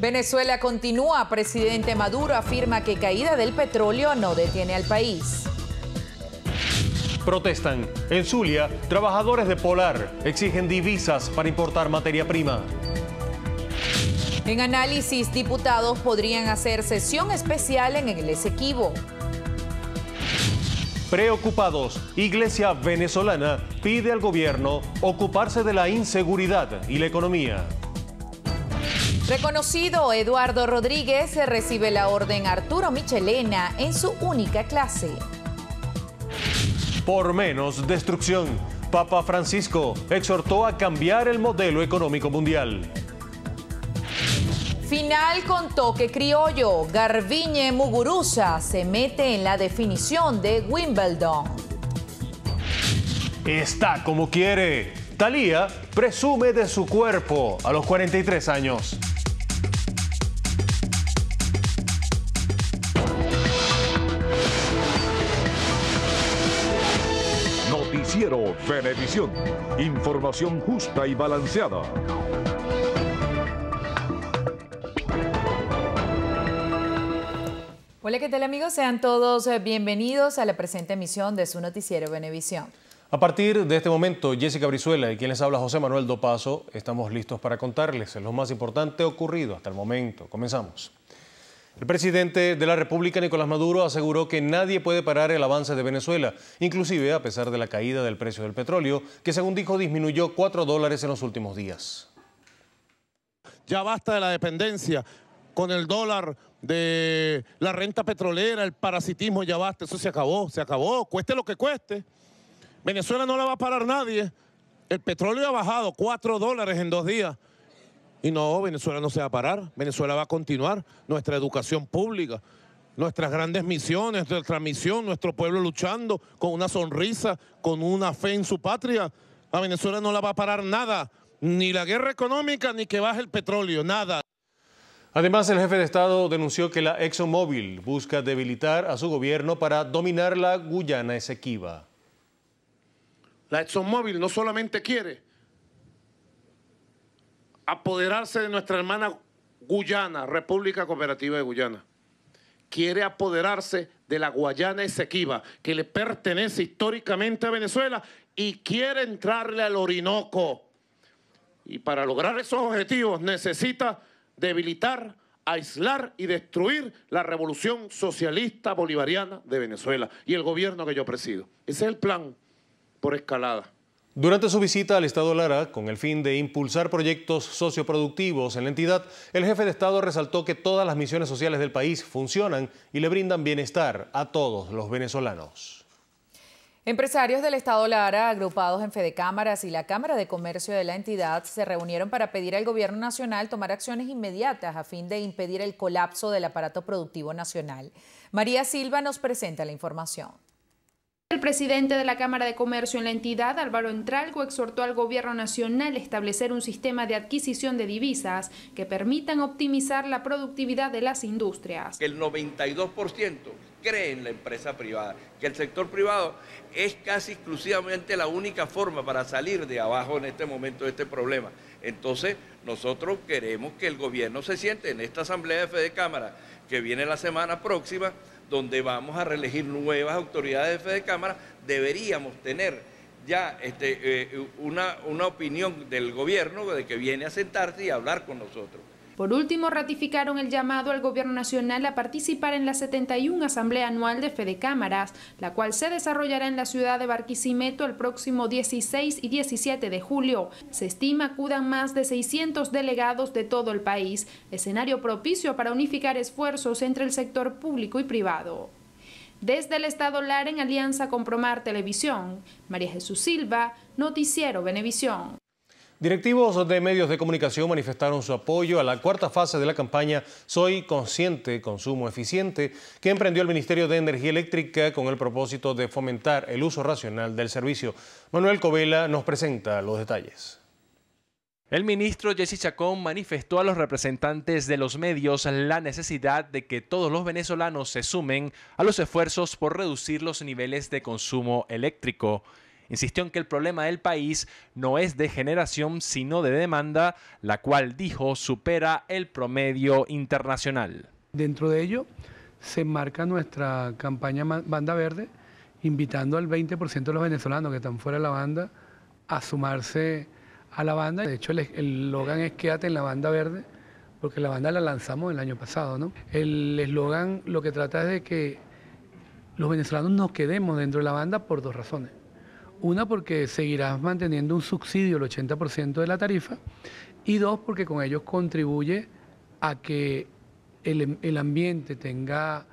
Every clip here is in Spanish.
Venezuela continúa. Presidente Maduro afirma que caída del petróleo no detiene al país. Protestan. En Zulia, trabajadores de Polar exigen divisas para importar materia prima. En análisis, diputados podrían hacer sesión especial en el Esequibo. Preocupados, Iglesia venezolana pide al gobierno ocuparse de la inseguridad y la economía. Reconocido Eduardo Rodríguez recibe la orden Arturo Michelena en su única clase. Por menos destrucción, Papa Francisco exhortó a cambiar el modelo económico mundial. Final con toque criollo. Garviñe Muguruza se mete en la definición de Wimbledon. Está como quiere. Talía presume de su cuerpo a los 43 años. Noticiero Venevisión. Información justa y balanceada. Hola, ¿qué tal amigos? Sean todos eh, bienvenidos a la presente emisión de su noticiero Venevisión. A partir de este momento, Jessica Brizuela y quien les habla José Manuel Dopaso, estamos listos para contarles lo más importante ocurrido hasta el momento. Comenzamos. El presidente de la República, Nicolás Maduro, aseguró que nadie puede parar el avance de Venezuela, inclusive a pesar de la caída del precio del petróleo, que según dijo disminuyó 4 dólares en los últimos días. Ya basta de la dependencia con el dólar de la renta petrolera, el parasitismo, ya basta, eso se acabó, se acabó, cueste lo que cueste. Venezuela no la va a parar nadie. El petróleo ha bajado 4 dólares en dos días. Y no, Venezuela no se va a parar, Venezuela va a continuar, nuestra educación pública, nuestras grandes misiones, nuestra misión, nuestro pueblo luchando con una sonrisa, con una fe en su patria. A Venezuela no la va a parar nada, ni la guerra económica, ni que baje el petróleo, nada. Además, el jefe de Estado denunció que la ExxonMobil busca debilitar a su gobierno para dominar la Guyana Esequiba. La ExxonMobil no solamente quiere apoderarse de nuestra hermana Guyana, República Cooperativa de Guyana. Quiere apoderarse de la Guayana Esequiba, que le pertenece históricamente a Venezuela, y quiere entrarle al Orinoco. Y para lograr esos objetivos necesita debilitar, aislar y destruir la revolución socialista bolivariana de Venezuela y el gobierno que yo presido. Ese es el plan por escalada. Durante su visita al Estado Lara, con el fin de impulsar proyectos socioproductivos en la entidad, el jefe de Estado resaltó que todas las misiones sociales del país funcionan y le brindan bienestar a todos los venezolanos. Empresarios del Estado Lara, agrupados en Fede Cámaras y la Cámara de Comercio de la entidad, se reunieron para pedir al Gobierno Nacional tomar acciones inmediatas a fin de impedir el colapso del aparato productivo nacional. María Silva nos presenta la información. El presidente de la Cámara de Comercio en la entidad, Álvaro Entralgo, exhortó al Gobierno Nacional a establecer un sistema de adquisición de divisas que permitan optimizar la productividad de las industrias. El 92% cree en la empresa privada, que el sector privado es casi exclusivamente la única forma para salir de abajo en este momento de este problema. Entonces, nosotros queremos que el gobierno se siente en esta asamblea de Fede Cámara, que viene la semana próxima, donde vamos a reelegir nuevas autoridades de de Cámara, deberíamos tener ya este, eh, una, una opinión del gobierno de que viene a sentarse y a hablar con nosotros. Por último, ratificaron el llamado al Gobierno Nacional a participar en la 71 Asamblea Anual de Fede Cámaras, la cual se desarrollará en la ciudad de Barquisimeto el próximo 16 y 17 de julio. Se estima acudan más de 600 delegados de todo el país, escenario propicio para unificar esfuerzos entre el sector público y privado. Desde el Estado Lara en alianza con Promar Televisión, María Jesús Silva, Noticiero Benevisión. Directivos de medios de comunicación manifestaron su apoyo a la cuarta fase de la campaña Soy Consciente, Consumo Eficiente, que emprendió el Ministerio de Energía Eléctrica con el propósito de fomentar el uso racional del servicio. Manuel Covela nos presenta los detalles. El ministro Jesse Chacón manifestó a los representantes de los medios la necesidad de que todos los venezolanos se sumen a los esfuerzos por reducir los niveles de consumo eléctrico. Insistió en que el problema del país no es de generación, sino de demanda, la cual, dijo, supera el promedio internacional. Dentro de ello se marca nuestra campaña Banda Verde, invitando al 20% de los venezolanos que están fuera de la banda a sumarse a la banda. De hecho, el, eslogan es quédate en la banda verde, porque la banda la lanzamos el año pasado, ¿no? El eslogan lo que trata es de que los venezolanos nos quedemos dentro de la banda por dos razones. Una, porque seguirás manteniendo un subsidio del 80% de la tarifa. Y dos, porque con ellos contribuye a que el ambiente tenga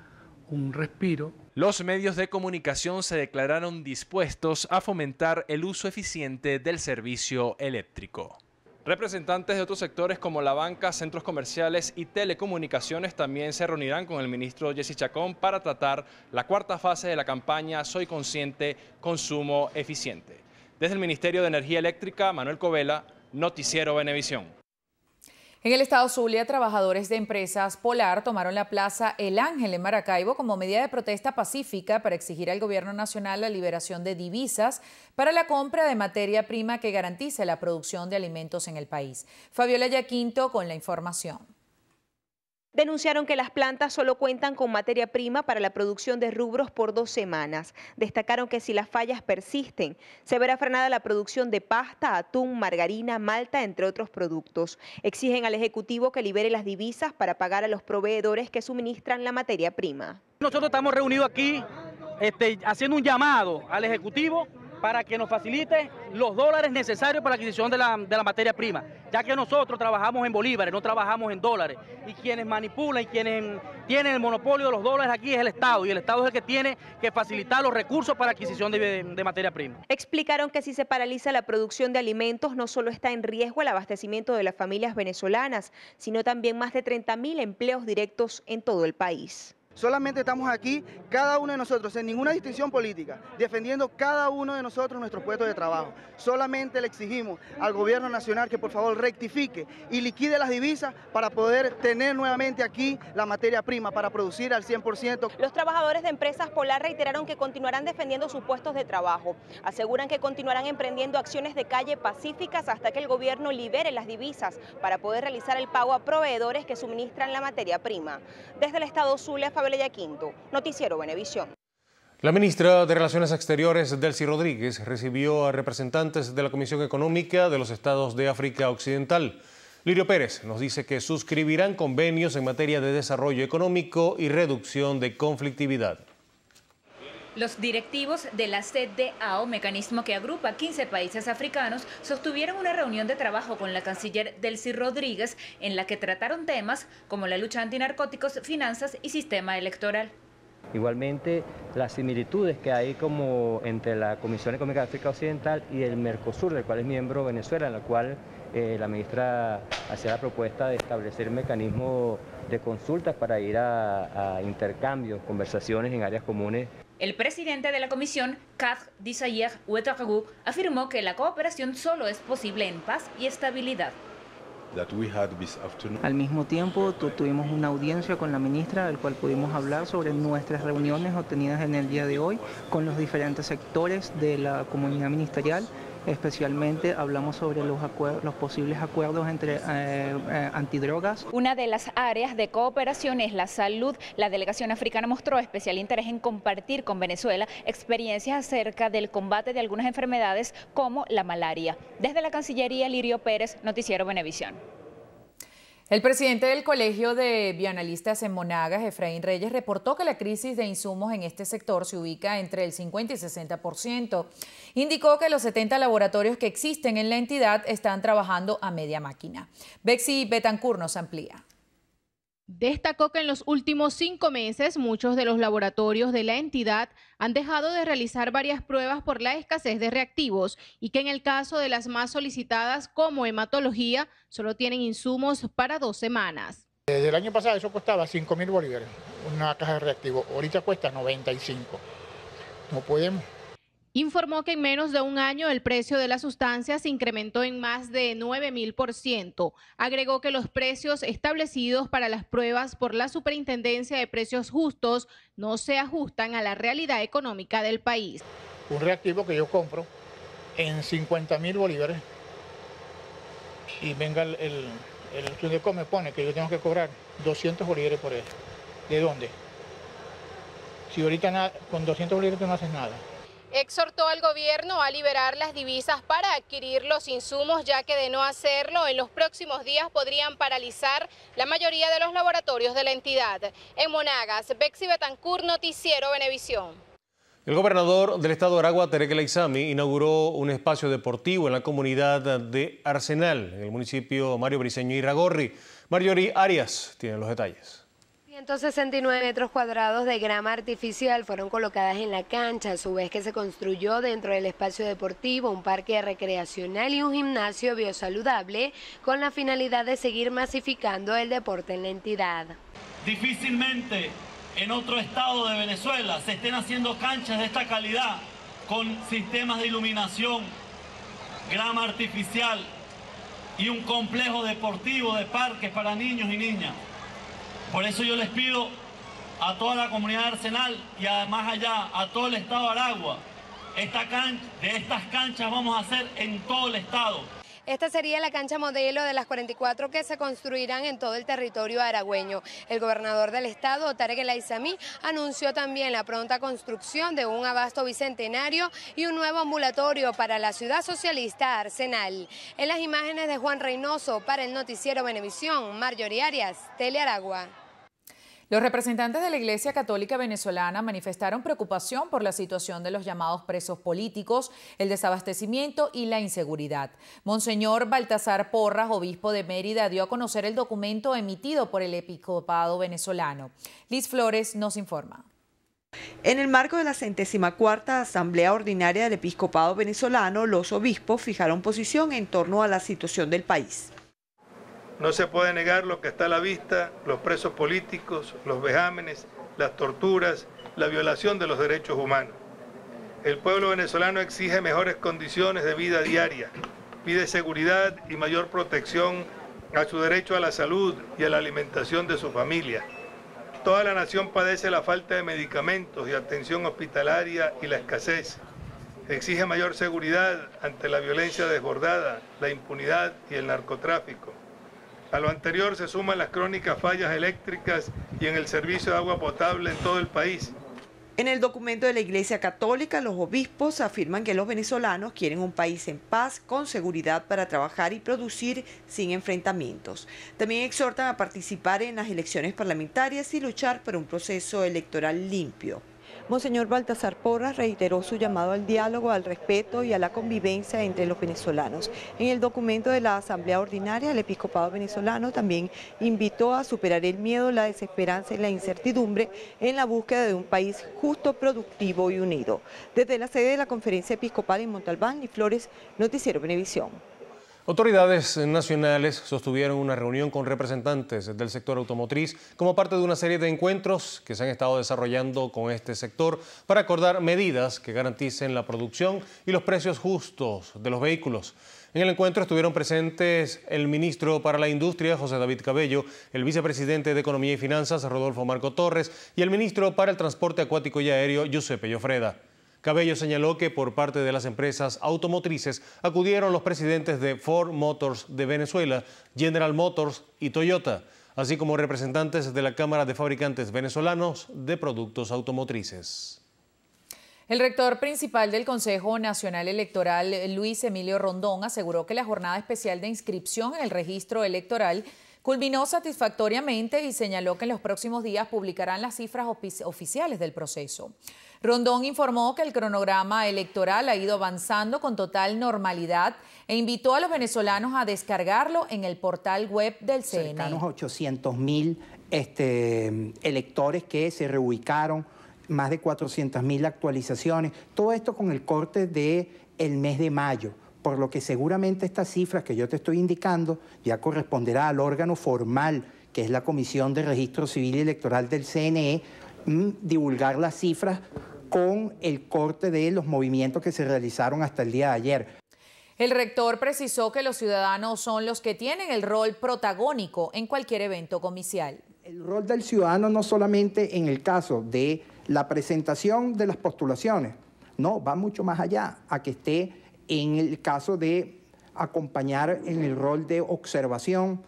un respiro, los medios de comunicación se declararon dispuestos a fomentar el uso eficiente del servicio eléctrico. Representantes de otros sectores como la banca, centros comerciales y telecomunicaciones también se reunirán con el ministro Jesse Chacón para tratar la cuarta fase de la campaña Soy Consciente, Consumo Eficiente. Desde el Ministerio de Energía Eléctrica, Manuel Covela, Noticiero Benevisión. En el estado Zulia, trabajadores de empresas Polar tomaron la plaza El Ángel en Maracaibo como medida de protesta pacífica para exigir al gobierno nacional la liberación de divisas para la compra de materia prima que garantice la producción de alimentos en el país. Fabiola Yaquinto con la información denunciaron que las plantas solo cuentan con materia prima para la producción de rubros por dos semanas. Destacaron que si las fallas persisten, se verá frenada la producción de pasta, atún, margarina, malta, entre otros productos. Exigen al Ejecutivo que libere las divisas para pagar a los proveedores que suministran la materia prima. Nosotros estamos reunidos aquí este, haciendo un llamado al Ejecutivo para que nos facilite los dólares necesarios para la adquisición de la, materia prima, ya que nosotros trabajamos en bolívares, no trabajamos en dólares, y quienes manipulan y quienes tienen el monopolio de los dólares aquí es el Estado, y el Estado es el que tiene que facilitar los recursos para la adquisición de, de materia prima. Explicaron que si se paraliza la producción de alimentos, no solo está en riesgo el abastecimiento de las familias venezolanas, sino también más de 30.000 empleos directos en todo el país. Solamente estamos aquí, cada uno de nosotros, en ninguna distinción política, defendiendo cada uno de nosotros nuestros puestos de trabajo. Solamente le exigimos al gobierno nacional que por favor rectifique y liquide las divisas para poder tener nuevamente aquí la materia prima para producir al 100%. Los trabajadores de empresas Polar reiteraron que continuarán defendiendo sus puestos de trabajo. Aseguran que continuarán emprendiendo acciones de calle pacíficas hasta que el gobierno libere las divisas para poder realizar el pago a proveedores que suministran la materia prima. Desde el Estado Zulia, Noticiero La ministra de Relaciones Exteriores, Delcy Rodríguez, recibió a representantes de la Comisión Económica de los Estados de África Occidental. Lirio Pérez nos dice que suscribirán convenios en materia de desarrollo económico y reducción de conflictividad. Los directivos de la CDAO, mecanismo que agrupa 15 países africanos, sostuvieron una reunión de trabajo con la canciller Delcy Rodríguez en la que trataron temas como la lucha antinarcóticos, finanzas y sistema electoral. Igualmente, las similitudes que hay como entre la Comisión Económica de África Occidental y el Mercosur, del cual es miembro Venezuela, en la cual eh, la ministra hacía la propuesta de establecer mecanismos de consultas para ir a intercambios, conversaciones en áreas comunes. El presidente de la comisión, Kad Disayer Ouetargu, afirmó que la cooperación solo es posible en paz y estabilidad. Al mismo tiempo, tuvimos una audiencia con la ministra, del cual pudimos hablar sobre nuestras reuniones obtenidas en el día de hoy con los diferentes sectores de la comunidad ministerial especialmente hablamos sobre los, los posibles acuerdos entre eh, eh, antidrogas. Una de las áreas de cooperación es la salud. La delegación africana mostró especial interés en compartir con Venezuela experiencias acerca del combate de algunas enfermedades como la malaria. Desde la Cancillería, Lirio Pérez, Noticiero Venevisión. El presidente del Colegio de Bioanalistas en Monagas, Efraín Reyes, reportó que la crisis de insumos en este sector se ubica entre el 50 y 60%. Indicó que los 70 laboratorios que existen en la entidad están trabajando a media máquina. Bexi Betancur nos amplía. Destacó que en los últimos cinco meses muchos de los laboratorios de la entidad han dejado de realizar varias pruebas por la escasez de reactivos y que en el caso de las más solicitadas como hematología solo tienen insumos para dos semanas. Desde el año pasado eso costaba 5 mil bolívares, una caja de reactivos, ahorita cuesta 95. No podemos informó que en menos de un año el precio de la sustancia se incrementó en más de 9.000%. Agregó que los precios establecidos para las pruebas por la Superintendencia de Precios Justos no se ajustan a la realidad económica del país. Un reactivo que yo compro en 50.000 bolívares y venga el, el, me pone que yo tengo que cobrar 200 bolívares por él. ¿De dónde? Si ahorita con 200 bolívares tú no haces nada exhortó al gobierno a liberar las divisas para adquirir los insumos, ya que de no hacerlo en los próximos días podrían paralizar la mayoría de los laboratorios de la entidad. En Monagas, Bexi Betancur, Noticiero Venevisión. El gobernador del estado de Aragua, Terekela Laizami, inauguró un espacio deportivo en la comunidad de Arsenal, en el municipio Mario Briceño Iragorri. Marjorie Arias tiene los detalles. 169 metros cuadrados de grama artificial fueron colocadas en la cancha, a su vez que se construyó dentro del espacio deportivo un parque recreacional y un gimnasio biosaludable con la finalidad de seguir masificando el deporte en la entidad. Difícilmente en otro estado de Venezuela se estén haciendo canchas de esta calidad con sistemas de iluminación, grama artificial y un complejo deportivo de parques para niños y niñas. Por eso yo les pido a toda la comunidad de Arsenal y además allá, a todo el estado de Aragua, de estas canchas vamos a hacer en todo el estado. Esta sería la cancha modelo de las 44 que se construirán en todo el territorio aragüeño. El gobernador del estado, Tarek El anunció también la pronta construcción de un abasto bicentenario y un nuevo ambulatorio para la ciudad socialista Arsenal. En las imágenes de Juan Reynoso para el noticiero Benevisión, Marjorie Arias, Aragua. Los representantes de la Iglesia Católica Venezolana manifestaron preocupación por la situación de los llamados presos políticos, el desabastecimiento y la inseguridad. Monseñor Baltasar Porras, obispo de Mérida, dio a conocer el documento emitido por el episcopado venezolano. Liz Flores nos informa. En el marco de la centésima cuarta Asamblea Ordinaria del Episcopado Venezolano, los obispos fijaron posición en torno a la situación del país. No se puede negar lo que está a la vista, los presos políticos, los vejámenes, las torturas, la violación de los derechos humanos. El pueblo venezolano exige mejores condiciones de vida diaria, pide seguridad y mayor protección a su derecho a la salud y a la alimentación de su familia. Toda la nación padece la falta de medicamentos y atención hospitalaria y la escasez. Exige mayor seguridad ante la violencia desbordada, la impunidad y el narcotráfico. A lo anterior se suman las crónicas fallas eléctricas y en el servicio de agua potable en todo el país. En el documento de la Iglesia Católica, los obispos afirman que los venezolanos quieren un país en paz, con seguridad para trabajar y producir sin enfrentamientos. También exhortan a participar en las elecciones parlamentarias y luchar por un proceso electoral limpio. Monseñor Baltasar Porras reiteró su llamado al diálogo, al respeto y a la convivencia entre los venezolanos. En el documento de la Asamblea Ordinaria, el Episcopado venezolano también invitó a superar el miedo, la desesperanza y la incertidumbre en la búsqueda de un país justo, productivo y unido. Desde la sede de la Conferencia Episcopal en Montalbán, y Flores, Noticiero Venevisión. Autoridades nacionales sostuvieron una reunión con representantes del sector automotriz como parte de una serie de encuentros que se han estado desarrollando con este sector para acordar medidas que garanticen la producción y los precios justos de los vehículos. En el encuentro estuvieron presentes el ministro para la Industria, José David Cabello, el vicepresidente de Economía y Finanzas, Rodolfo Marco Torres, y el ministro para el Transporte Acuático y Aéreo, Giuseppe Llofreda. Cabello señaló que por parte de las empresas automotrices acudieron los presidentes de Ford Motors de Venezuela, General Motors y Toyota, así como representantes de la Cámara de Fabricantes Venezolanos de Productos Automotrices. El rector principal del Consejo Nacional Electoral, Luis Emilio Rondón, aseguró que la jornada especial de inscripción en el registro electoral Culminó satisfactoriamente y señaló que en los próximos días publicarán las cifras oficiales del proceso. Rondón informó que el cronograma electoral ha ido avanzando con total normalidad e invitó a los venezolanos a descargarlo en el portal web del CNE. Cercanos 800 mil este, electores que se reubicaron, más de 400 mil actualizaciones, todo esto con el corte del el mes de mayo por lo que seguramente estas cifras que yo te estoy indicando ya corresponderá al órgano formal, que es la Comisión de Registro Civil y Electoral del CNE, mm, divulgar las cifras con el corte de los movimientos que se realizaron hasta el día de ayer. El rector precisó que los ciudadanos son los que tienen el rol protagónico en cualquier evento comicial. El rol del ciudadano no solamente en el caso de la presentación de las postulaciones, no, va mucho más allá, a que esté en el caso de acompañar en el rol de observación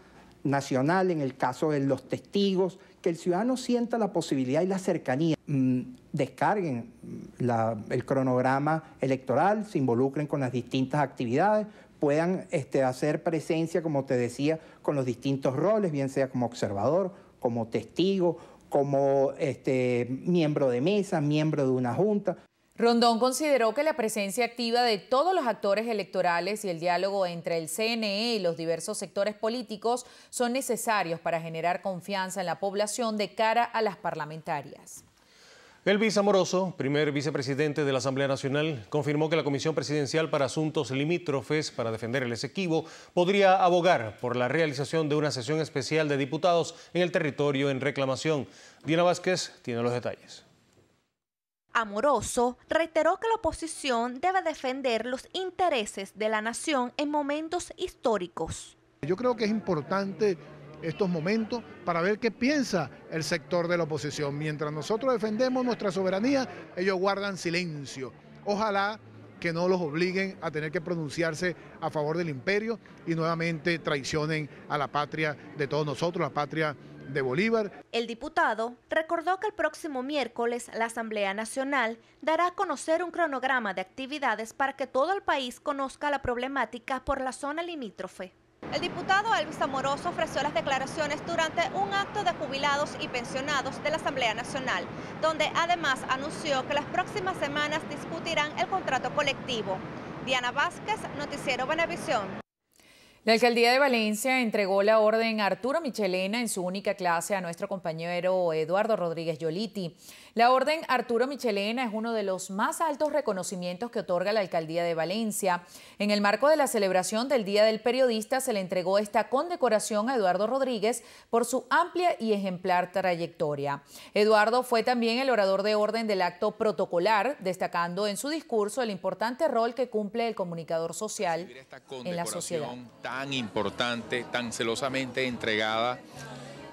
nacional, en el caso de los testigos, que el ciudadano sienta la posibilidad y la cercanía. Mm, descarguen mm, el cronograma electoral, se involucren con las distintas actividades, puedan este, hacer presencia, como te decía, con los distintos roles, bien sea como observador, como testigo, como este, miembro de mesa, miembro de una junta, Rondón consideró que la presencia activa de todos los actores electorales y el diálogo entre el CNE y los diversos sectores políticos son necesarios para generar confianza en la población de cara a las parlamentarias. Elvis Amoroso, primer vicepresidente de la Asamblea Nacional, confirmó que la Comisión Presidencial para Asuntos Limítrofes para defender el Esequibo podría abogar por la realización de una sesión especial de diputados en el territorio en reclamación. Diana Vázquez tiene los detalles. Amoroso reiteró que la oposición debe defender los intereses de la nación en momentos históricos. Yo creo que es importante estos momentos para ver qué piensa el sector de la oposición. Mientras nosotros defendemos nuestra soberanía, ellos guardan silencio. Ojalá que no los obliguen a tener que pronunciarse a favor del imperio y nuevamente traicionen a la patria de todos nosotros, la patria Bolívar. El diputado recordó que el próximo miércoles la Asamblea Nacional dará a conocer un cronograma de actividades para que todo el país conozca la problemática por la zona limítrofe. El diputado Elvis Amoroso ofreció las declaraciones durante un acto de jubilados y pensionados de la Asamblea Nacional, donde además anunció que las próximas semanas discutirán el contrato colectivo. Diana Vázquez, Noticiero Benevisión. La alcaldía de Valencia entregó la orden Arturo Michelena en su única clase a nuestro compañero Eduardo Rodríguez Yoliti. La Orden Arturo Michelena es uno de los más altos reconocimientos que otorga la Alcaldía de Valencia. En el marco de la celebración del Día del Periodista se le entregó esta condecoración a Eduardo Rodríguez por su amplia y ejemplar trayectoria. Eduardo fue también el orador de orden del acto protocolar, destacando en su discurso el importante rol que cumple el comunicador social en la sociedad. Tan importante, tan celosamente entregada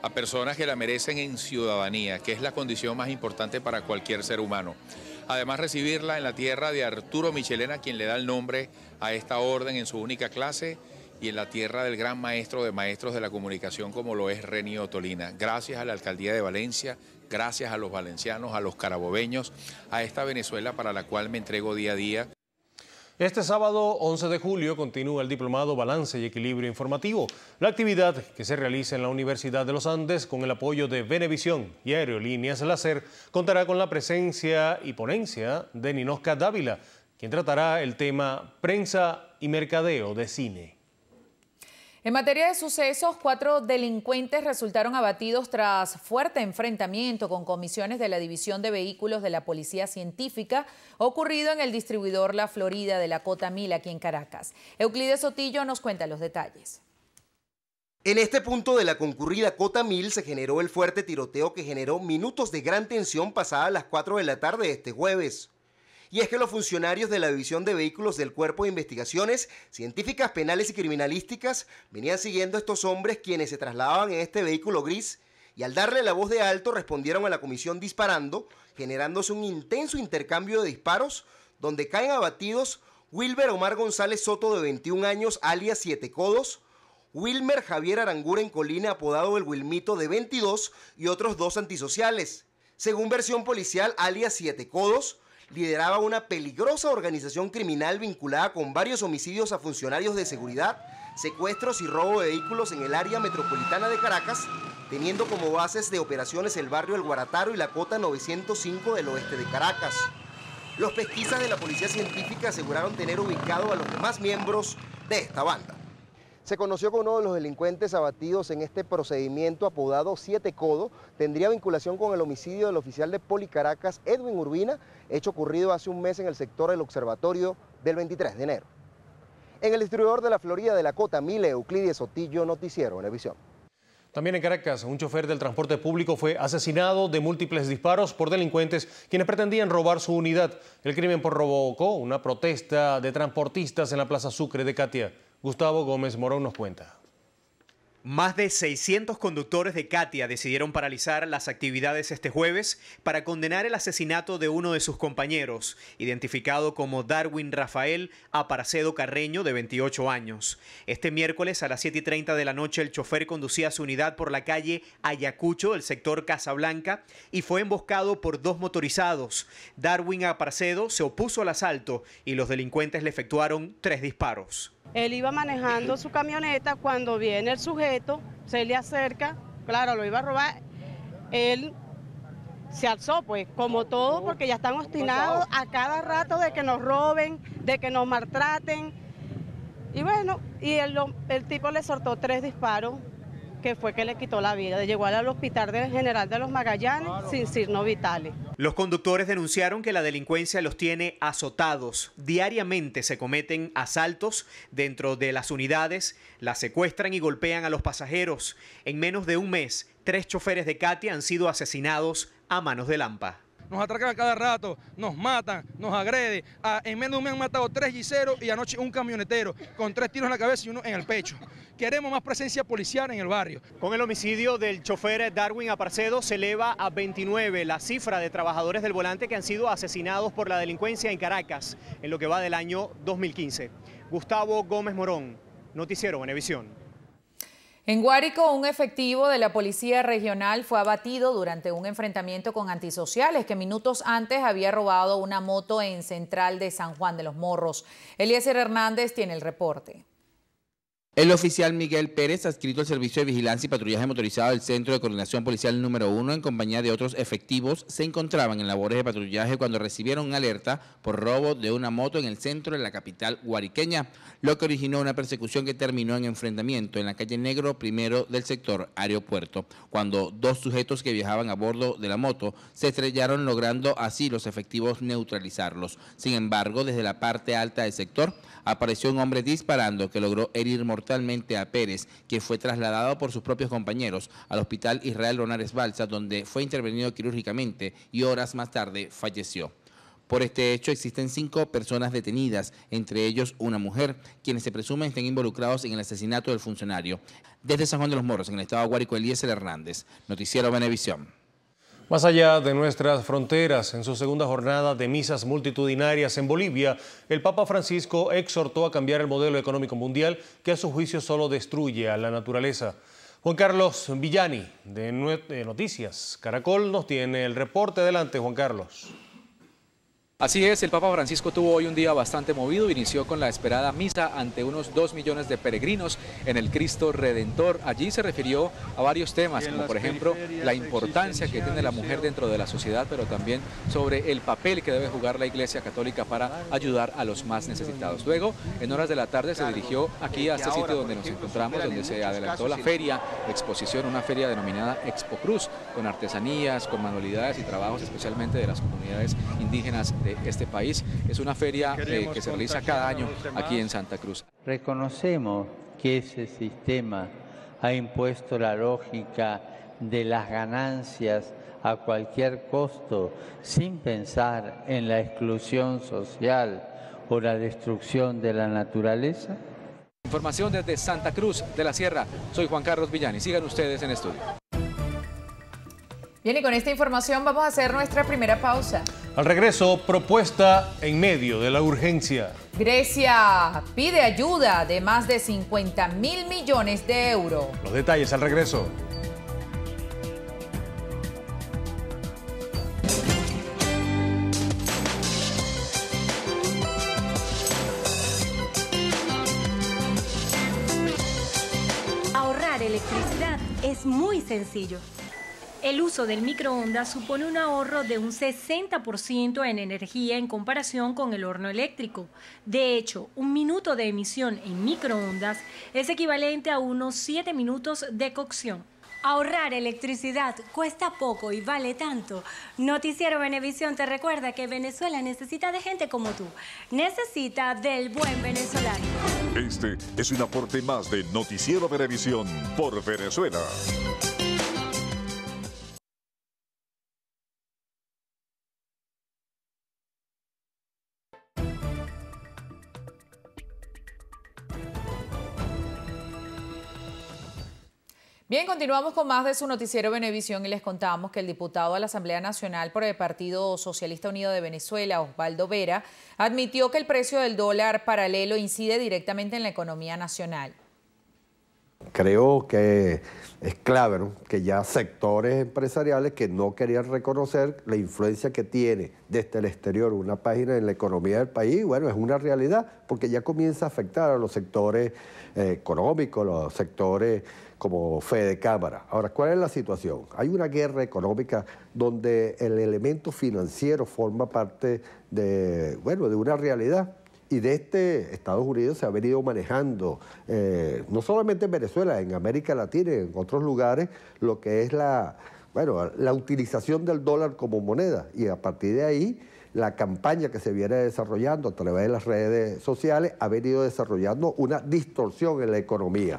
a personas que la merecen en ciudadanía, que es la condición más importante para cualquier ser humano. Además, recibirla en la tierra de Arturo Michelena, quien le da el nombre a esta orden en su única clase, y en la tierra del gran maestro de maestros de la comunicación como lo es Renio Tolina. Gracias a la Alcaldía de Valencia, gracias a los valencianos, a los carabobeños, a esta Venezuela para la cual me entrego día a día este sábado 11 de julio continúa el diplomado Balance y Equilibrio Informativo, la actividad que se realiza en la Universidad de los Andes con el apoyo de Venevisión y Aerolíneas Láser contará con la presencia y ponencia de Ninosca Dávila, quien tratará el tema prensa y mercadeo de cine. En materia de sucesos, cuatro delincuentes resultaron abatidos tras fuerte enfrentamiento con comisiones de la División de Vehículos de la Policía Científica ocurrido en el distribuidor La Florida de la Cota Mil aquí en Caracas. Euclides Sotillo nos cuenta los detalles. En este punto de la concurrida Cota Mil se generó el fuerte tiroteo que generó minutos de gran tensión pasada las 4 de la tarde de este jueves y es que los funcionarios de la División de Vehículos del Cuerpo de Investigaciones Científicas Penales y Criminalísticas venían siguiendo a estos hombres quienes se trasladaban en este vehículo gris y al darle la voz de alto respondieron a la comisión disparando, generándose un intenso intercambio de disparos donde caen abatidos Wilber Omar González Soto de 21 años, alias Siete Codos, Wilmer Javier Aranguren Colina, apodado el Wilmito de 22, y otros dos antisociales. Según versión policial, alias Siete Codos, lideraba una peligrosa organización criminal vinculada con varios homicidios a funcionarios de seguridad, secuestros y robo de vehículos en el área metropolitana de Caracas, teniendo como bases de operaciones el barrio El Guarataro y la cota 905 del oeste de Caracas. Los pesquisas de la Policía Científica aseguraron tener ubicado a los demás miembros de esta banda. Se conoció que uno de los delincuentes abatidos en este procedimiento apodado Siete Codo tendría vinculación con el homicidio del oficial de Policaracas, Edwin Urbina, hecho ocurrido hace un mes en el sector del observatorio del 23 de enero. En el distribuidor de la Florida de la Cota, Mile Euclides Sotillo, Noticiero, Visión. También en Caracas, un chofer del transporte público fue asesinado de múltiples disparos por delincuentes quienes pretendían robar su unidad. El crimen provocó una protesta de transportistas en la Plaza Sucre de Catia. Gustavo Gómez Morón nos cuenta. Más de 600 conductores de Katia decidieron paralizar las actividades este jueves para condenar el asesinato de uno de sus compañeros, identificado como Darwin Rafael Aparacedo Carreño, de 28 años. Este miércoles a las 7:30 de la noche, el chofer conducía su unidad por la calle Ayacucho, del sector Casablanca, y fue emboscado por dos motorizados. Darwin Aparacedo se opuso al asalto y los delincuentes le efectuaron tres disparos. Él iba manejando su camioneta cuando viene el sujeto, se le acerca, claro, lo iba a robar. Él se alzó, pues, como todo, porque ya están obstinados a cada rato de que nos roben, de que nos maltraten. Y bueno, y el, el tipo le soltó tres disparos que fue que le quitó la vida. Llegó al hospital del General de los Magallanes sin signos vitales. Los conductores denunciaron que la delincuencia los tiene azotados. Diariamente se cometen asaltos dentro de las unidades, las secuestran y golpean a los pasajeros. En menos de un mes, tres choferes de Katia han sido asesinados a manos de Lampa nos atracan a cada rato, nos matan, nos agreden. Ah, en menos de un mes han matado tres giseros y anoche un camionetero con tres tiros en la cabeza y uno en el pecho. Queremos más presencia policial en el barrio. Con el homicidio del chofer Darwin Aparcedo se eleva a 29 la cifra de trabajadores del volante que han sido asesinados por la delincuencia en Caracas en lo que va del año 2015. Gustavo Gómez Morón, Noticiero Venevisión. En Guárico, un efectivo de la Policía Regional fue abatido durante un enfrentamiento con antisociales que minutos antes había robado una moto en Central de San Juan de los Morros. Eliezer Hernández tiene el reporte. El oficial Miguel Pérez, adscrito al Servicio de Vigilancia y Patrullaje Motorizado del Centro de Coordinación Policial número 1, en compañía de otros efectivos, se encontraban en labores de patrullaje cuando recibieron alerta por robo de una moto en el centro de la capital guariqueña, lo que originó una persecución que terminó en enfrentamiento en la calle Negro primero del sector aeropuerto, cuando dos sujetos que viajaban a bordo de la moto se estrellaron logrando así los efectivos neutralizarlos. Sin embargo, desde la parte alta del sector apareció un hombre disparando que logró herir mortalmente totalmente a Pérez, que fue trasladado por sus propios compañeros al hospital Israel Ronares Balsa, donde fue intervenido quirúrgicamente y horas más tarde falleció. Por este hecho existen cinco personas detenidas, entre ellos una mujer, quienes se presumen estén involucrados en el asesinato del funcionario. Desde San Juan de los Morros, en el estado de Guárico, Eliezer Hernández, Noticiero Benevisión. Más allá de nuestras fronteras, en su segunda jornada de misas multitudinarias en Bolivia, el Papa Francisco exhortó a cambiar el modelo económico mundial que a su juicio solo destruye a la naturaleza. Juan Carlos Villani, de Noticias Caracol, nos tiene el reporte. Adelante, Juan Carlos. Así es, el Papa Francisco tuvo hoy un día bastante movido, inició con la esperada misa ante unos 2 millones de peregrinos en el Cristo Redentor. Allí se refirió a varios temas, como por ejemplo la importancia que tiene la mujer dentro de la sociedad, pero también sobre el papel que debe jugar la Iglesia Católica para ayudar a los más necesitados. Luego, en horas de la tarde se dirigió aquí a este sitio donde nos encontramos, donde se adelantó la feria exposición, una feria denominada Expo Cruz, con artesanías, con manualidades y trabajos especialmente de las comunidades indígenas este país. Es una feria eh, que se realiza cada año aquí en Santa Cruz. Reconocemos que ese sistema ha impuesto la lógica de las ganancias a cualquier costo, sin pensar en la exclusión social o la destrucción de la naturaleza? Información desde Santa Cruz de la Sierra. Soy Juan Carlos Villani. Sigan ustedes en estudio. Bien, y con esta información vamos a hacer nuestra primera pausa. Al regreso, propuesta en medio de la urgencia. Grecia pide ayuda de más de 50 mil millones de euros. Los detalles al regreso. Ahorrar electricidad es muy sencillo. El uso del microondas supone un ahorro de un 60% en energía en comparación con el horno eléctrico. De hecho, un minuto de emisión en microondas es equivalente a unos 7 minutos de cocción. Ahorrar electricidad cuesta poco y vale tanto. Noticiero Venevisión te recuerda que Venezuela necesita de gente como tú. Necesita del buen venezolano. Este es un aporte más de Noticiero Venevisión por Venezuela. Bien, continuamos con más de su noticiero Venevisión y les contamos que el diputado a la Asamblea Nacional por el Partido Socialista Unido de Venezuela, Osvaldo Vera, admitió que el precio del dólar paralelo incide directamente en la economía nacional. Creo que es clave que ya sectores empresariales que no querían reconocer la influencia que tiene desde el exterior una página en la economía del país, bueno, es una realidad porque ya comienza a afectar a los sectores eh, económicos, los sectores como fe de cámara. Ahora, ¿cuál es la situación? Hay una guerra económica donde el elemento financiero forma parte de, bueno, de una realidad. Y de este Estados Unidos se ha venido manejando, eh, no solamente en Venezuela, en América Latina, y en otros lugares, lo que es la, bueno, la utilización del dólar como moneda. Y a partir de ahí, la campaña que se viene desarrollando a través de las redes sociales ha venido desarrollando una distorsión en la economía.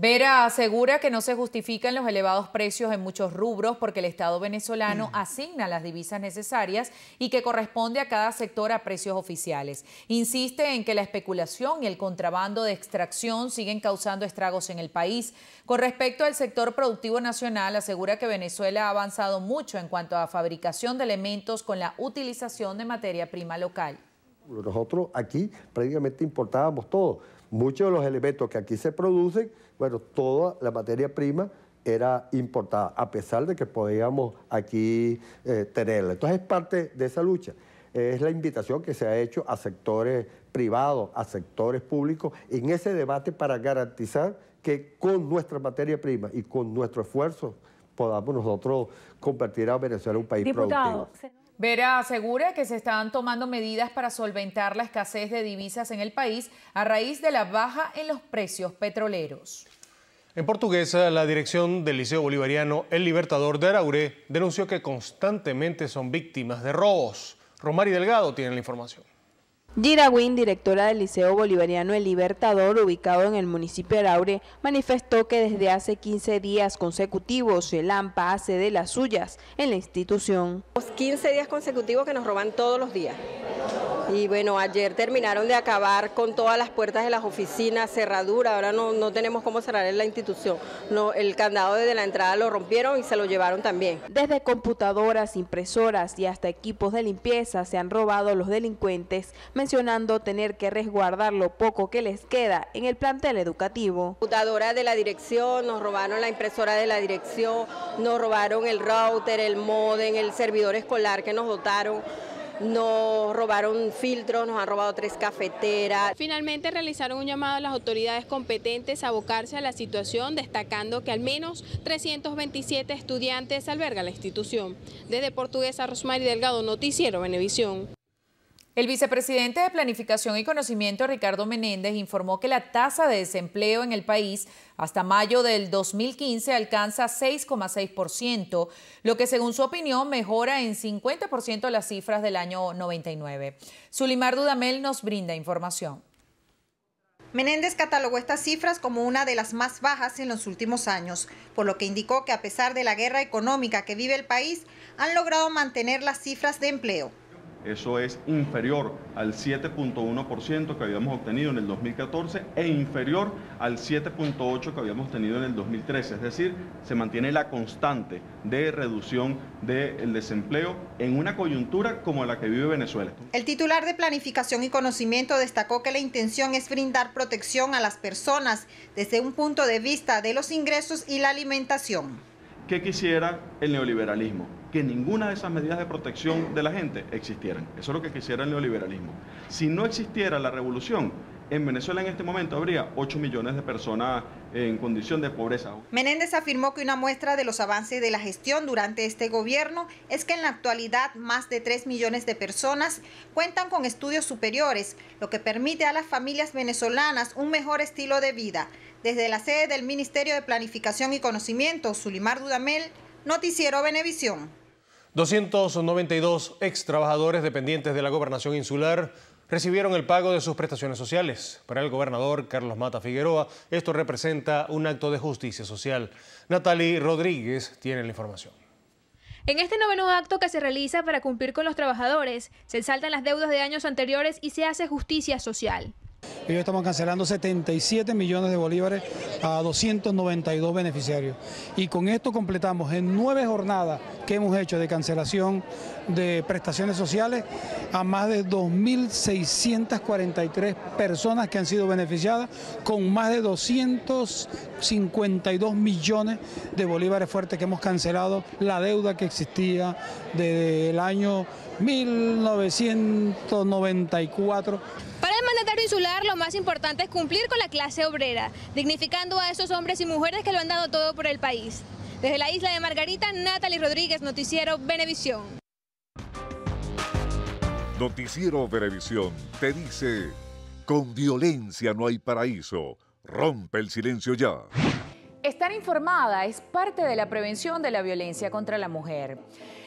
Vera asegura que no se justifican los elevados precios en muchos rubros porque el Estado venezolano mm. asigna las divisas necesarias y que corresponde a cada sector a precios oficiales. Insiste en que la especulación y el contrabando de extracción siguen causando estragos en el país. Con respecto al sector productivo nacional, asegura que Venezuela ha avanzado mucho en cuanto a fabricación de elementos con la utilización de materia prima local. Nosotros aquí prácticamente importábamos todo. Muchos de los elementos que aquí se producen bueno, toda la materia prima era importada, a pesar de que podíamos aquí eh, tenerla. Entonces es parte de esa lucha. Es la invitación que se ha hecho a sectores privados, a sectores públicos, en ese debate para garantizar que con nuestra materia prima y con nuestro esfuerzo podamos nosotros convertir a Venezuela en un país productivo. Vera asegura que se están tomando medidas para solventar la escasez de divisas en el país a raíz de la baja en los precios petroleros. En portuguesa, la dirección del Liceo Bolivariano El Libertador de Araure denunció que constantemente son víctimas de robos. Romari Delgado tiene la información. Gira Wynn, directora del Liceo Bolivariano El Libertador, ubicado en el municipio de Araure, manifestó que desde hace 15 días consecutivos el AMPA hace de las suyas en la institución. 15 días consecutivos que nos roban todos los días. Y bueno, ayer terminaron de acabar con todas las puertas de las oficinas, cerradura, ahora no, no tenemos cómo cerrar en la institución. No, el candado desde la entrada lo rompieron y se lo llevaron también. Desde computadoras, impresoras y hasta equipos de limpieza se han robado los delincuentes tener que resguardar lo poco que les queda en el plantel educativo. Computadora de la dirección, nos robaron la impresora de la dirección, nos robaron el router, el modem, el servidor escolar que nos dotaron nos robaron filtros, nos han robado tres cafeteras. Finalmente realizaron un llamado a las autoridades competentes a abocarse a la situación, destacando que al menos 327 estudiantes alberga la institución. Desde Portuguesa, Rosmary Delgado, Noticiero Venevisión. El vicepresidente de Planificación y Conocimiento, Ricardo Menéndez, informó que la tasa de desempleo en el país hasta mayo del 2015 alcanza 6,6%, lo que según su opinión mejora en 50% las cifras del año 99. Zulimar Dudamel nos brinda información. Menéndez catalogó estas cifras como una de las más bajas en los últimos años, por lo que indicó que a pesar de la guerra económica que vive el país, han logrado mantener las cifras de empleo. Eso es inferior al 7.1% que habíamos obtenido en el 2014 e inferior al 7.8% que habíamos tenido en el 2013. Es decir, se mantiene la constante de reducción del desempleo en una coyuntura como la que vive Venezuela. El titular de Planificación y Conocimiento destacó que la intención es brindar protección a las personas desde un punto de vista de los ingresos y la alimentación que quisiera el neoliberalismo, que ninguna de esas medidas de protección de la gente existieran. Eso es lo que quisiera el neoliberalismo. Si no existiera la revolución, en Venezuela en este momento habría 8 millones de personas en condición de pobreza. Menéndez afirmó que una muestra de los avances de la gestión durante este gobierno es que en la actualidad más de 3 millones de personas cuentan con estudios superiores, lo que permite a las familias venezolanas un mejor estilo de vida. Desde la sede del Ministerio de Planificación y Conocimiento, Sulimar Dudamel, Noticiero Benevisión. 292 ex trabajadores dependientes de la gobernación insular recibieron el pago de sus prestaciones sociales. Para el gobernador Carlos Mata Figueroa, esto representa un acto de justicia social. Natalie Rodríguez tiene la información. En este noveno acto que se realiza para cumplir con los trabajadores, se saltan las deudas de años anteriores y se hace justicia social. Ellos estamos cancelando 77 millones de bolívares a 292 beneficiarios. Y con esto completamos en nueve jornadas que hemos hecho de cancelación de prestaciones sociales a más de 2.643 personas que han sido beneficiadas con más de 252 millones de bolívares fuertes que hemos cancelado la deuda que existía desde el año 1994 insular lo más importante es cumplir con la clase obrera, dignificando a esos hombres y mujeres que lo han dado todo por el país. Desde la isla de Margarita, Natalie Rodríguez, Noticiero Venevisión. Noticiero Venevisión te dice, con violencia no hay paraíso, rompe el silencio ya. Estar informada es parte de la prevención de la violencia contra la mujer.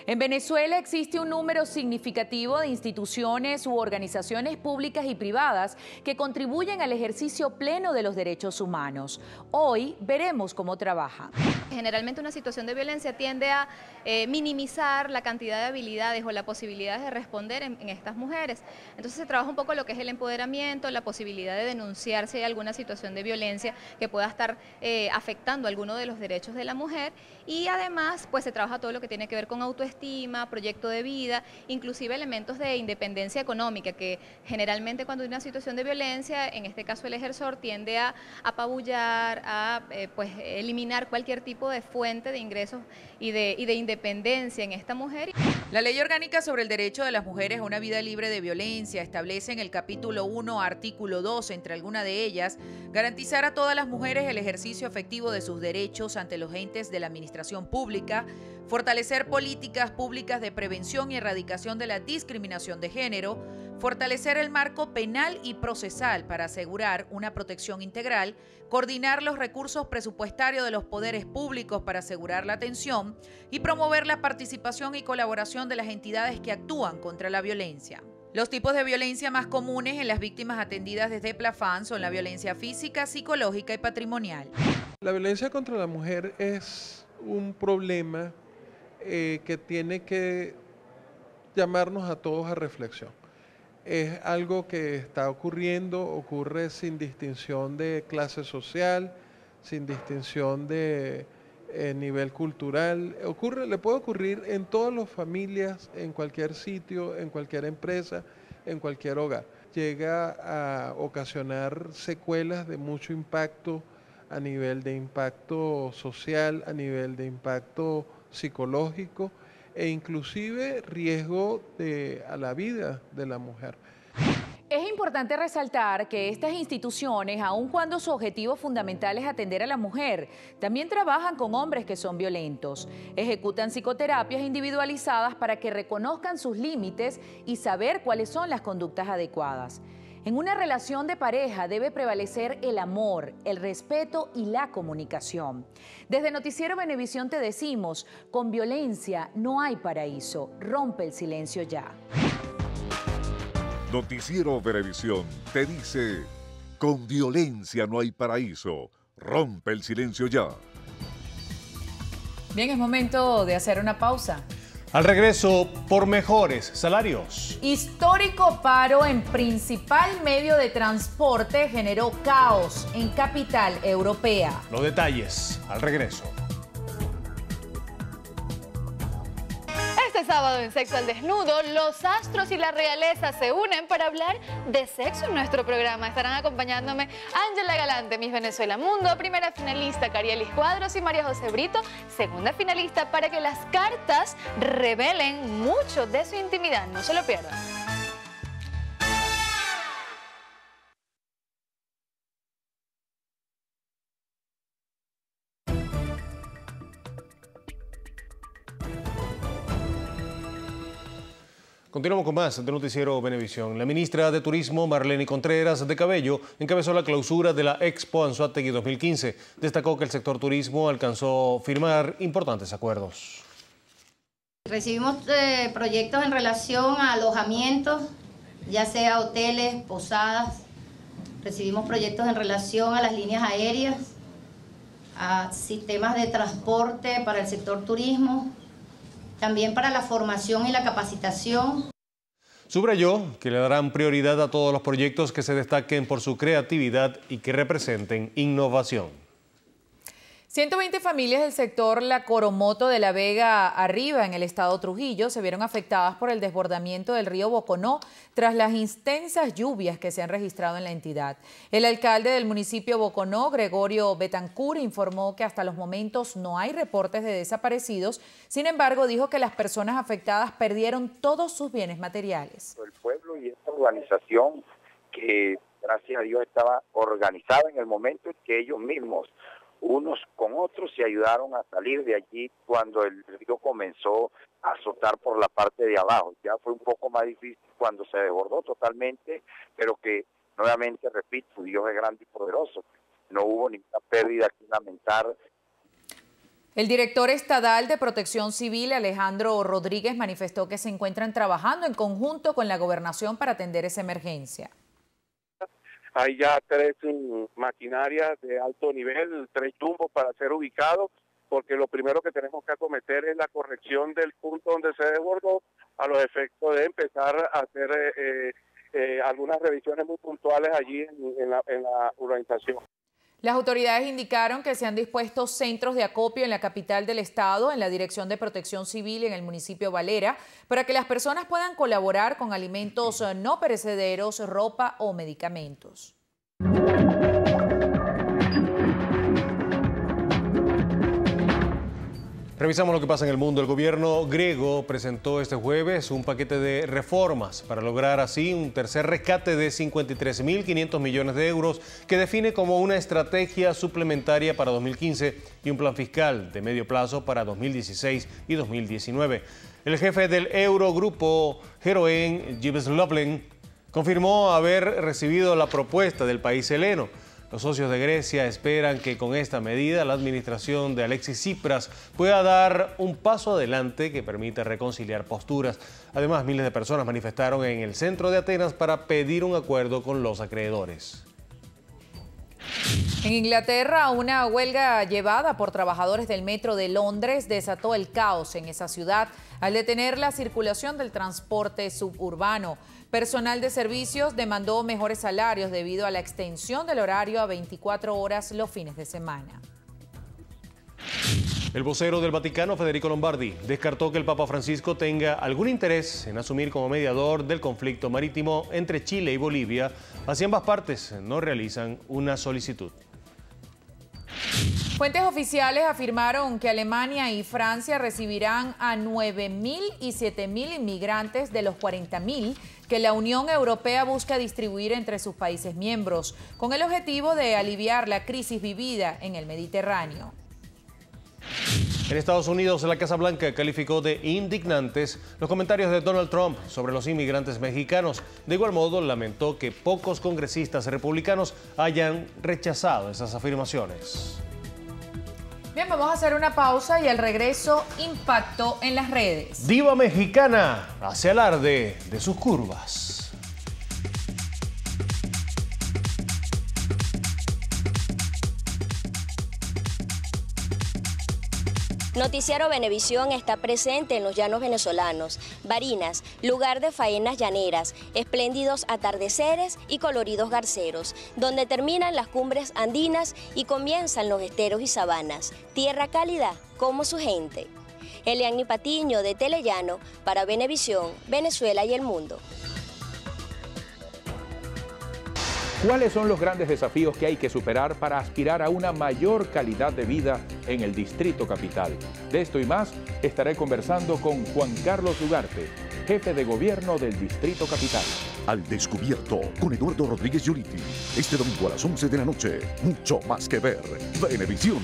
En Venezuela existe un número significativo de instituciones u organizaciones públicas y privadas que contribuyen al ejercicio pleno de los derechos humanos. Hoy veremos cómo trabaja. Generalmente una situación de violencia tiende a eh, minimizar la cantidad de habilidades o la posibilidad de responder en, estas mujeres. Entonces se trabaja un poco lo que es el empoderamiento, la posibilidad de denunciar si hay alguna situación de violencia que pueda estar eh, afectando alguno de los derechos de la mujer y además pues se trabaja todo lo que tiene que ver con autoestima estima, proyecto de vida, inclusive elementos de independencia económica, que generalmente cuando hay una situación de violencia, en este caso el ejersor tiende a apabullar, a eh, pues, eliminar cualquier tipo de fuente de ingresos y de, y de independencia en esta mujer. La ley orgánica sobre el derecho de las mujeres a una vida libre de violencia establece en el capítulo 1, artículo 2, entre algunas de ellas, garantizar a todas las mujeres el ejercicio efectivo de sus derechos ante los entes de la administración pública, fortalecer políticas públicas de prevención y erradicación de la discriminación de género, fortalecer el marco penal y procesal para asegurar una protección integral, coordinar los recursos presupuestarios de los poderes públicos para asegurar la atención y promover la participación y colaboración de las entidades que actúan contra la violencia. Los tipos de violencia más comunes en las víctimas atendidas desde Plafán son la violencia física, psicológica y patrimonial. La violencia contra la mujer es un problema eh, que tiene que llamarnos a todos a reflexión. Es algo que está ocurriendo, ocurre sin distinción de clase social, sin distinción de eh, nivel cultural. le puede ocurrir en todas las familias, en cualquier sitio, en cualquier empresa, en cualquier hogar. Llega a ocasionar secuelas de mucho impacto a nivel de impacto social, a nivel de impacto psicológico e inclusive riesgo a la vida de la mujer. Es importante resaltar que estas instituciones, aun cuando su objetivo fundamental es atender a la mujer, también trabajan con hombres que son violentos. Ejecutan psicoterapias individualizadas para que reconozcan sus límites y saber cuáles son las conductas adecuadas. En una relación de pareja debe prevalecer el amor, el respeto y la comunicación. Desde Noticiero Benevisión te decimos, con violencia no hay paraíso, rompe el silencio ya. Noticiero Benevisión te dice, con violencia no hay paraíso, rompe el silencio ya. Bien, es momento de hacer una pausa. Al regreso, por mejores salarios. Histórico paro en principal medio de transporte generó caos en capital europea. Los detalles, al regreso. Este sábado en Sexo al Desnudo, los astros y la realeza se unen para hablar de sexo en nuestro programa. Estarán acompañándome Ángela Galante, Miss Venezuela Mundo, primera finalista Carielis Cuadros y María José Brito, segunda finalista para que las cartas revelen mucho de su intimidad. No se lo pierdan. Continuamos con más de Noticiero Benevisión. La ministra de Turismo, Marlene Contreras de Cabello, encabezó la clausura de la Expo Anzuategui 2015. Destacó que el sector turismo alcanzó firmar importantes acuerdos. Recibimos eh, proyectos en relación a alojamientos, ya sea hoteles, posadas. Recibimos proyectos en relación a las líneas aéreas, a sistemas de transporte para el sector turismo, también para la formación y la capacitación. Subrayó que le darán prioridad a todos los proyectos que se destaquen por su creatividad y que representen innovación. 120 familias del sector La Coromoto de la Vega Arriba, en el estado Trujillo, se vieron afectadas por el desbordamiento del río Boconó tras las intensas lluvias que se han registrado en la entidad. El alcalde del municipio Boconó, Gregorio Betancur, informó que hasta los momentos no hay reportes de desaparecidos. Sin embargo, dijo que las personas afectadas perdieron todos sus bienes materiales. El pueblo y esta organización que, gracias a Dios, estaba organizada en el momento en que ellos mismos unos con otros se ayudaron a salir de allí cuando el río comenzó a azotar por la parte de abajo. Ya fue un poco más difícil cuando se desbordó totalmente, pero que nuevamente repito, Dios es grande y poderoso. No hubo ninguna pérdida que lamentar. El director estadal de Protección Civil, Alejandro Rodríguez, manifestó que se encuentran trabajando en conjunto con la gobernación para atender esa emergencia. Hay ya tres mm, maquinarias de alto nivel, tres tumbos para ser ubicados, porque lo primero que tenemos que acometer es la corrección del punto donde se desbordó a los efectos de empezar a hacer eh, eh, eh, algunas revisiones muy puntuales allí en, la, en la urbanización. Las autoridades indicaron que se han dispuesto centros de acopio en la capital del estado, en la Dirección de Protección Civil en el municipio Valera, para que las personas puedan colaborar con alimentos eh, no perecederos, ropa o medicamentos. Revisamos lo que pasa en el mundo. El gobierno griego presentó este jueves un paquete de reformas para lograr así un tercer rescate de 53.500 millones de euros que define como una estrategia suplementaria para 2015 y un plan fiscal de medio plazo para 2016 y 2019. El jefe del Eurogrupo, Gibbs Loveland, confirmó haber recibido la propuesta del país heleno. Los socios de Grecia esperan que con esta medida la administración de Alexis Tsipras pueda dar un paso adelante que permita reconciliar posturas. Además, miles de personas manifestaron en el centro de Atenas para pedir un acuerdo con los acreedores. En Inglaterra, una huelga llevada por trabajadores del metro de Londres desató el caos en esa ciudad al detener la circulación del transporte suburbano. Personal de servicios demandó mejores salarios debido a la extensión del horario a 24 horas los fines de semana. El vocero del Vaticano, Federico Lombardi, descartó que el Papa Francisco tenga algún interés en asumir como mediador del conflicto marítimo entre Chile y Bolivia, así ambas partes no realizan una solicitud. Fuentes oficiales afirmaron que Alemania y Francia recibirán a 9.000 y 7.000 inmigrantes de los 40.000 que la Unión Europea busca distribuir entre sus países miembros, con el objetivo de aliviar la crisis vivida en el Mediterráneo. En Estados Unidos, la Casa Blanca calificó de indignantes los comentarios de Donald Trump sobre los inmigrantes mexicanos. De igual modo, lamentó que pocos congresistas republicanos hayan rechazado esas afirmaciones. Bien, vamos a hacer una pausa y al regreso impacto en las redes. Diva mexicana hace alarde de sus curvas. Noticiero Venevisión está presente en los llanos venezolanos, Barinas, lugar de faenas llaneras, espléndidos atardeceres y coloridos garceros, donde terminan las cumbres andinas y comienzan los esteros y sabanas, tierra cálida como su gente. Eliani Patiño de Telellano para Venevisión, Venezuela y el mundo. ¿Cuáles son los grandes desafíos que hay que superar para aspirar a una mayor calidad de vida en el Distrito Capital? De esto y más estaré conversando con Juan Carlos Ugarte, jefe de gobierno del Distrito Capital. Al descubierto con Eduardo Rodríguez Yuriti, este domingo a las 11 de la noche. Mucho más que ver. Venevisión.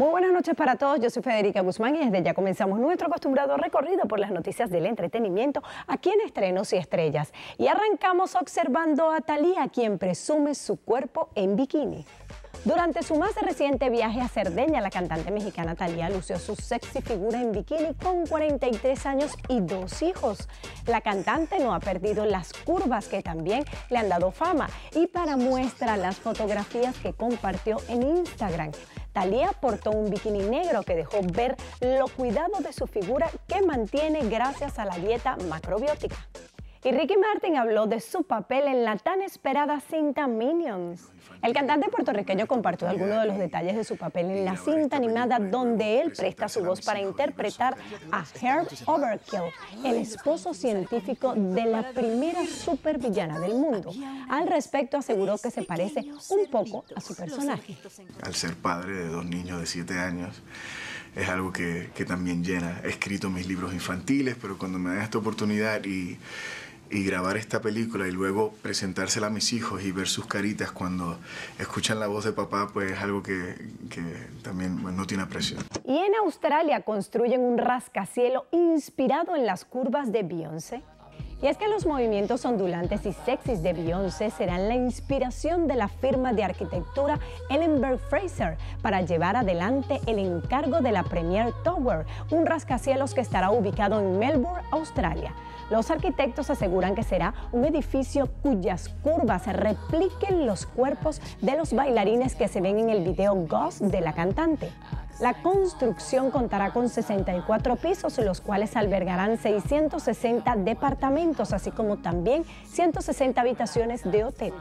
Muy buenas noches para todos, yo soy Federica Guzmán y desde ya comenzamos nuestro acostumbrado recorrido por las noticias del entretenimiento aquí en Estrenos y Estrellas. Y arrancamos observando a Thalía quien presume su cuerpo en bikini. Durante su más reciente viaje a Cerdeña, la cantante mexicana Thalía lució su sexy figura en bikini con 43 años y dos hijos. La cantante no ha perdido las curvas que también le han dado fama y para muestra las fotografías que compartió en Instagram. Talía portó un bikini negro que dejó ver lo cuidado de su figura que mantiene gracias a la dieta macrobiótica. Y Ricky Martin habló de su papel en la tan esperada cinta Minions. El cantante puertorriqueño compartió algunos de los detalles de su papel en la cinta animada donde él presta su voz para interpretar a Herb Overkill, el esposo científico de la primera supervillana del mundo. Al respecto aseguró que se parece un poco a su personaje. Al ser padre de dos niños de siete años, es algo que, también llena. He escrito mis libros infantiles, pero cuando me da esta oportunidad y y grabar esta película y luego presentársela a mis hijos y ver sus caritas cuando escuchan la voz de papá, pues es algo que, también pues, no tiene precio. Y en Australia construyen un rascacielos inspirado en las curvas de Beyoncé. Y es que los movimientos ondulantes y sexys de Beyoncé serán la inspiración de la firma de arquitectura Ellenberg Fraser para llevar adelante el encargo de la Premier Tower, un rascacielos que estará ubicado en Melbourne, Australia. Los arquitectos aseguran que será un edificio cuyas curvas repliquen los cuerpos de los bailarines que se ven en el video Ghost de la cantante. La construcción contará con 64 pisos, los cuales albergarán 660 departamentos, así como también 160 habitaciones de hotel.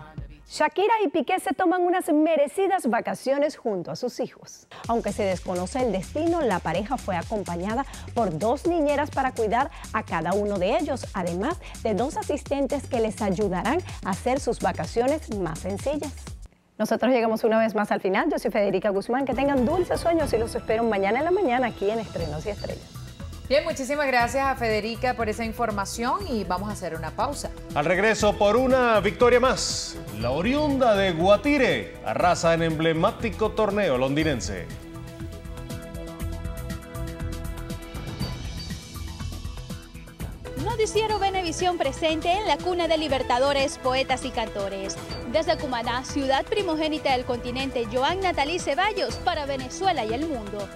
Shakira y Piqué se toman unas merecidas vacaciones junto a sus hijos. Aunque se desconoce el destino, la pareja fue acompañada por dos niñeras para cuidar a cada uno de ellos, además de dos asistentes que les ayudarán a hacer sus vacaciones más sencillas. Nosotros llegamos una vez más al final. Yo soy Federica Guzmán. Que tengan dulces sueños y los espero mañana en la mañana aquí en Estrenos y Estrellas. Bien, muchísimas gracias a Federica por esa información y vamos a hacer una pausa. Al regreso, por una victoria más, la oriunda de Guatire arrasa en emblemático torneo londinense. Noticiero Venevisión presente en la cuna de libertadores, poetas y cantores. Desde Cumaná, ciudad primogénita del continente, Joan Natalí Ceballos para Venezuela y el mundo.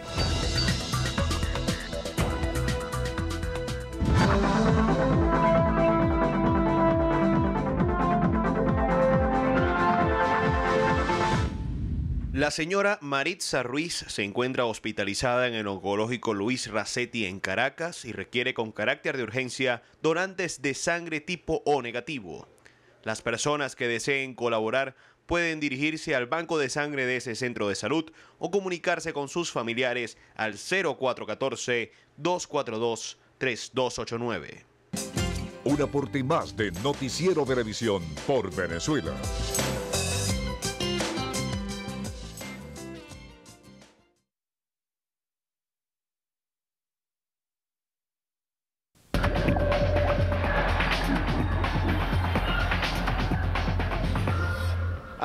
La señora Maritza Ruiz se encuentra hospitalizada en el oncológico Luis Racetti en Caracas y requiere con carácter de urgencia donantes de sangre tipo O negativo. Las personas que deseen colaborar pueden dirigirse al banco de sangre de ese centro de salud o comunicarse con sus familiares al 0414-242-3289. Un aporte más de Noticiero Televisión por Venezuela.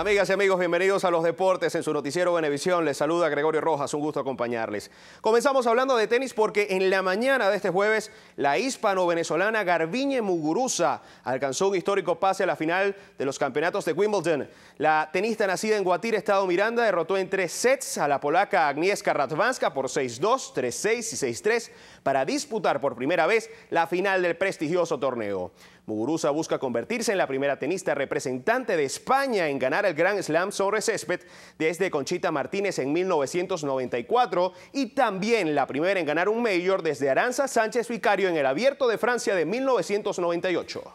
Amigas y amigos, bienvenidos a los deportes en su noticiero Benevisión. Les saluda Gregorio Rojas, un gusto acompañarles. Comenzamos hablando de tenis porque en la mañana de este jueves la hispano-venezolana Garbiñe Muguruza alcanzó un histórico pase a la final de los campeonatos de Wimbledon. La tenista nacida en Guatire, Estado Miranda, derrotó en tres sets a la polaca Agnieszka Radwanska por 6-2, 3-6 y 6-3 para disputar por primera vez la final del prestigioso torneo. Muguruza busca convertirse en la primera tenista representante de España en ganar el Grand Slam sobre césped desde Conchita Martínez en 1994 y también la primera en ganar un Major desde Aranza Sánchez Vicario en el Abierto de Francia de 1998.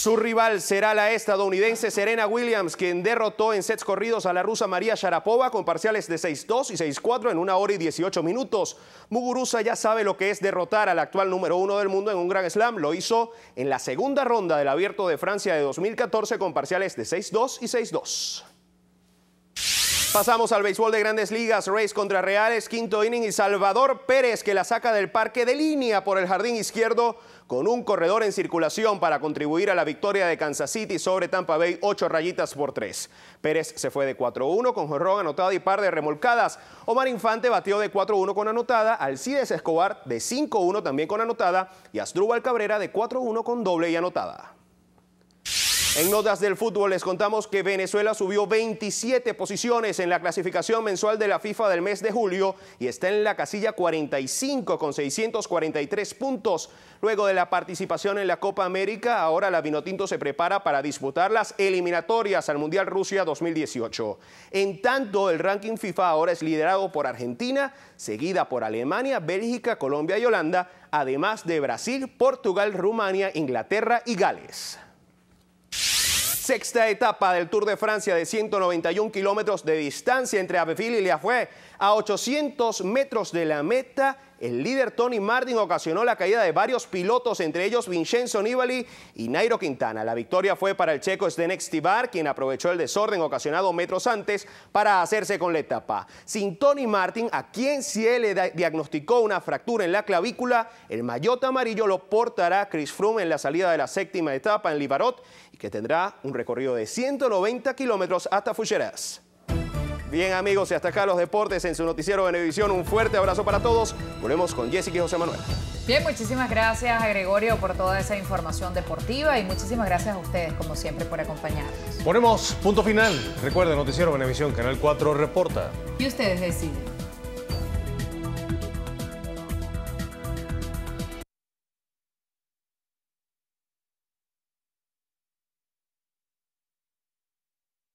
Su rival será la estadounidense Serena Williams, quien derrotó en sets corridos a la rusa María Sharapova con parciales de 6-2 y 6-4 en una hora y 18 minutos. Muguruza ya sabe lo que es derrotar al actual número uno del mundo en un Grand Slam. Lo hizo en la segunda ronda del Abierto de Francia de 2014 con parciales de 6-2 y 6-2. Pasamos al béisbol de grandes ligas, Rays contra Reales, quinto inning y Salvador Pérez que la saca del parque de línea por el jardín izquierdo con un corredor en circulación para contribuir a la victoria de Kansas City sobre Tampa Bay, ocho rayitas por tres. Pérez se fue de 4-1 con jorrón anotada y par de remolcadas. Omar Infante batió de 4-1 con anotada, Alcides Escobar de 5-1 también con anotada y Asdrúbal Cabrera de 4-1 con doble y anotada. En notas del fútbol les contamos que Venezuela subió 27 posiciones en la clasificación mensual de la FIFA del mes de julio y está en la casilla 45 con 643 puntos. Luego de la participación en la Copa América, ahora la Vinotinto se prepara para disputar las eliminatorias al Mundial Rusia 2018. En tanto, el ranking FIFA ahora es liderado por Argentina, seguida por Alemania, Bélgica, Colombia y Holanda, además de Brasil, Portugal, Rumania, Inglaterra y Gales. Sexta etapa del Tour de Francia de 191 kilómetros de distancia entre Abbeville y Liafue. A 800 metros de la meta, el líder Tony Martin ocasionó la caída de varios pilotos, entre ellos Vincenzo Nibali y Nairo Quintana. La victoria fue para el checo Stenek Stibar, quien aprovechó el desorden ocasionado metros antes para hacerse con la etapa. Sin Tony Martin, a quien se le diagnosticó una fractura en la clavícula, el maillot amarillo lo portará Chris Froome en la salida de la séptima etapa en Libarot y que tendrá un recorrido de 190 kilómetros hasta Fucheras. Bien amigos, y hasta acá los deportes en su noticiero Venevisión. Un fuerte abrazo para todos. Volvemos con Jessica y José Manuel. Bien, muchísimas gracias a Gregorio por toda esa información deportiva y muchísimas gracias a ustedes, como siempre, por acompañarnos. Ponemos punto final. Recuerden, Noticiero Venevisión, Canal 4 reporta. Y ustedes deciden.